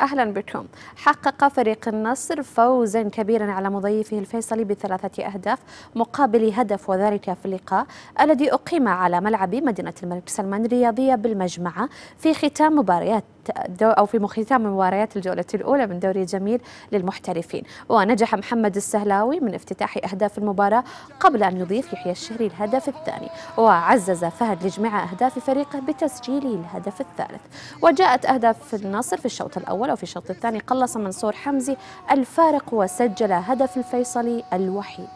أهلا بكم حقق فريق النصر فوزا كبيرا على مضيفه الفيصلي بثلاثة أهداف مقابل هدف وذلك في اللقاء الذي أقيم على ملعب مدينة الملك سلمان الرياضية بالمجمعة في ختام مباريات دو أو في ختام مباريات الجولة الأولى من دوري جميل للمحترفين ونجح محمد السهلاوي من افتتاح أهداف المباراة قبل أن يضيف يحيى الشهري الهدف الثاني وعزز فهد لجمع أهداف فريقه بتسجيل الهدف الثالث وجاءت أهداف النصر في الشوط الأول وفي الشوط الثاني قلص منصور حمزي الفارق وسجل هدف الفيصلي الوحيد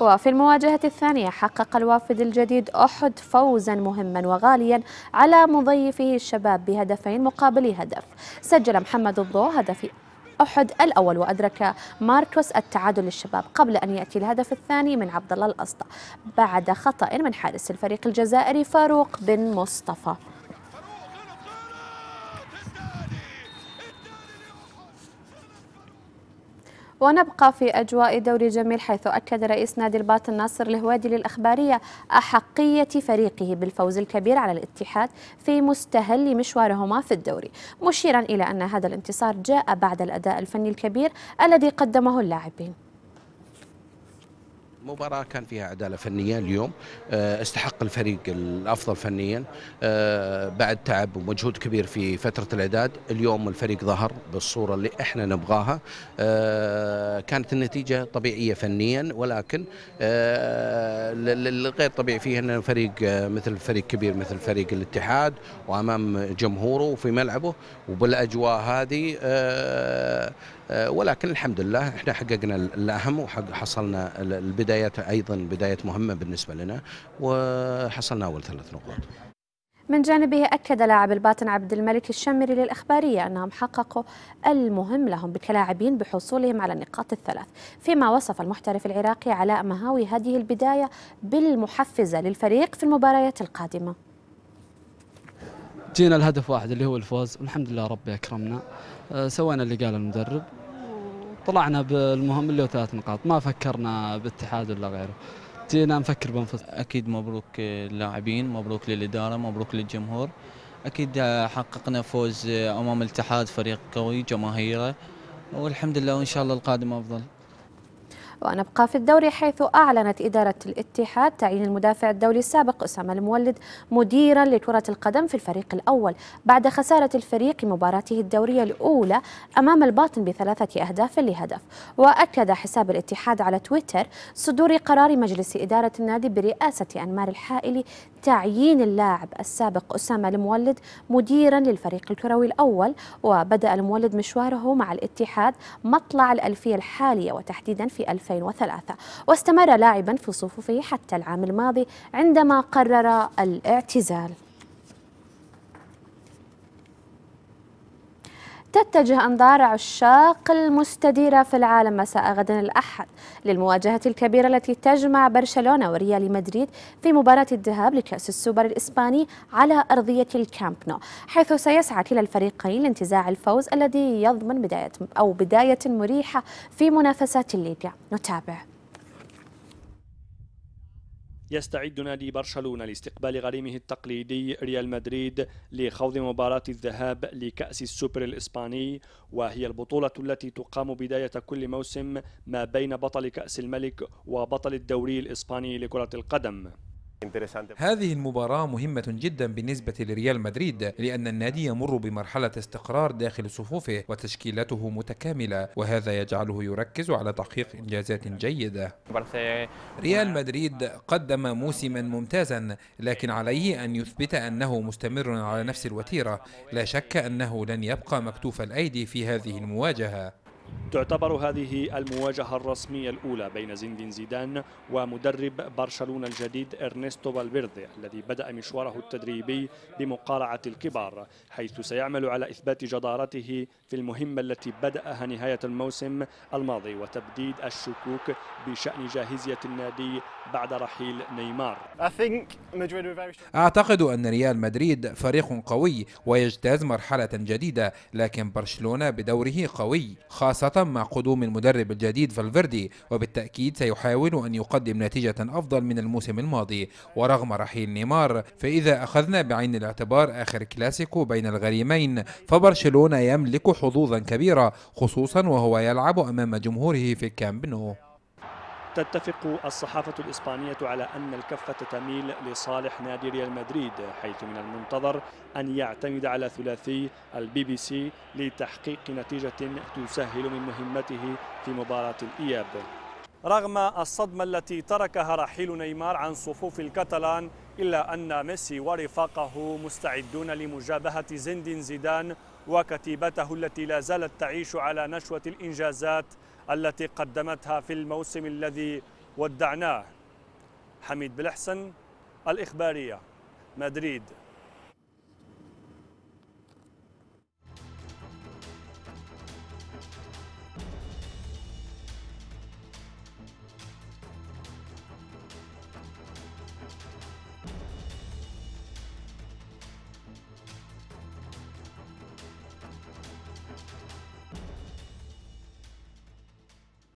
وفي المواجهة الثانية حقق الوافد الجديد أحد فوزا مهما وغاليا على مضيفه الشباب بهدفين مقابل هدف سجل محمد الضو هدف أحد الأول وأدرك ماركوس التعادل للشباب قبل أن يأتي الهدف الثاني من عبد الله الأسطى بعد خطأ من حارس الفريق الجزائري فاروق بن مصطفى ونبقى في أجواء دوري جميل حيث أكد رئيس نادي الباطن ناصر الهوادي للأخبارية أحقية فريقه بالفوز الكبير على الاتحاد في مستهل مشوارهما في الدوري مشيرا إلى أن هذا الانتصار جاء بعد الأداء الفني الكبير الذي قدمه اللاعبين مباراة كان فيها عدالة فنية اليوم آه، استحق الفريق الأفضل فنيا آه، بعد تعب ومجهود كبير في فترة الإعداد اليوم الفريق ظهر بالصورة اللي احنا نبغاها آه، كانت النتيجة طبيعية فنيا ولكن الغير طبيعي فيها أن فريق مثل فريق كبير مثل فريق الاتحاد وأمام جمهوره وفي ملعبه وبالأجواء هذه ولكن الحمد لله احنا حققنا الأهم وحصلنا البداية بداية أيضا بداية مهمة بالنسبة لنا وحصلنا أول ثلاث نقاط من جانبه أكد لاعب الباطن عبد الملك الشمري للإخبارية أنهم حققوا المهم لهم كلاعبين بحصولهم على النقاط الثلاث فيما وصف المحترف العراقي علاء مهاوي هذه البداية بالمحفزة للفريق في المباريات القادمة جينا الهدف واحد اللي هو الفوز والحمد لله ربي أكرمنا أه، سوينا اللي قال المدرب طلعنا بالمهم اللي هو ثلاث نقاط ما فكرنا باتحاد ولا غيره جينا نفكر بانفسنا اكيد مبروك للاعبين مبروك للاداره مبروك للجمهور اكيد حققنا فوز امام الاتحاد فريق قوي جماهيره والحمد لله وان شاء الله القادم افضل ونبقى في الدوري حيث أعلنت إدارة الاتحاد تعيين المدافع الدولي السابق أسامة المولد مديرا لكرة القدم في الفريق الأول بعد خسارة الفريق مباراته الدورية الأولى أمام الباطن بثلاثة أهداف لهدف وأكد حساب الاتحاد على تويتر صدور قرار مجلس إدارة النادي برئاسة أنمار الحائلي تعيين اللاعب السابق أسامة المولد مديرا للفريق الكروي الأول وبدأ المولد مشواره مع الاتحاد مطلع الألفية الحالية وتحديدا في 2003 واستمر لاعبا في صفوفه حتى العام الماضي عندما قرر الاعتزال تتجه أنظار عشاق المستديرة في العالم مساء غد الأحد للمواجهة الكبيرة التي تجمع برشلونة وريال مدريد في مباراة الذهاب لكأس السوبر الإسباني على أرضية الكامب نو حيث سيسعى كلا الفريقين لانتزاع الفوز الذي يضمن بداية أو بداية مريحة في منافسات الليبيا نتابع يستعد نادي برشلونة لاستقبال غريمه التقليدي ريال مدريد لخوض مباراة الذهاب لكأس السوبر الإسباني وهي البطولة التي تقام بداية كل موسم ما بين بطل كأس الملك وبطل الدوري الإسباني لكرة القدم هذه المباراة مهمة جدا بالنسبة لريال مدريد لأن النادي يمر بمرحلة استقرار داخل صفوفه وتشكيلته متكاملة وهذا يجعله يركز على تحقيق إنجازات جيدة ريال مدريد قدم موسما ممتازا لكن عليه أن يثبت أنه مستمر على نفس الوتيرة لا شك أنه لن يبقى مكتوف الأيدي في هذه المواجهة تعتبر هذه المواجهة الرسمية الأولى بين زندين زيدان ومدرب برشلونة الجديد إرنستو بالبيردي الذي بدأ مشواره التدريبي بمقارعة الكبار حيث سيعمل على إثبات جدارته في المهمة التي بدأها نهاية الموسم الماضي وتبديد الشكوك بشأن جاهزية النادي بعد رحيل نيمار أعتقد أن ريال مدريد فريق قوي ويجتاز مرحلة جديدة لكن برشلونة بدوره قوي خاصة مع قدوم المدرب الجديد فالفيردي وبالتأكيد سيحاول أن يقدم نتيجة أفضل من الموسم الماضي ورغم رحيل نيمار فإذا أخذنا بعين الاعتبار آخر كلاسيكو بين الغريمين فبرشلونة يملك حظوظا كبيرة خصوصا وهو يلعب أمام جمهوره في الكامب نو تتفق الصحافة الإسبانية على أن الكفة تميل لصالح نادي ريال مدريد حيث من المنتظر أن يعتمد على ثلاثي البي بي سي لتحقيق نتيجة تسهل من مهمته في مباراة الإياب رغم الصدمة التي تركها رحيل نيمار عن صفوف الكتالان إلا أن ميسي ورفاقه مستعدون لمجابهة زندين زيدان وكتيبته التي لا زالت تعيش على نشوة الإنجازات التي قدمتها في الموسم الذي ودعناه حميد بلحسن الإخبارية مدريد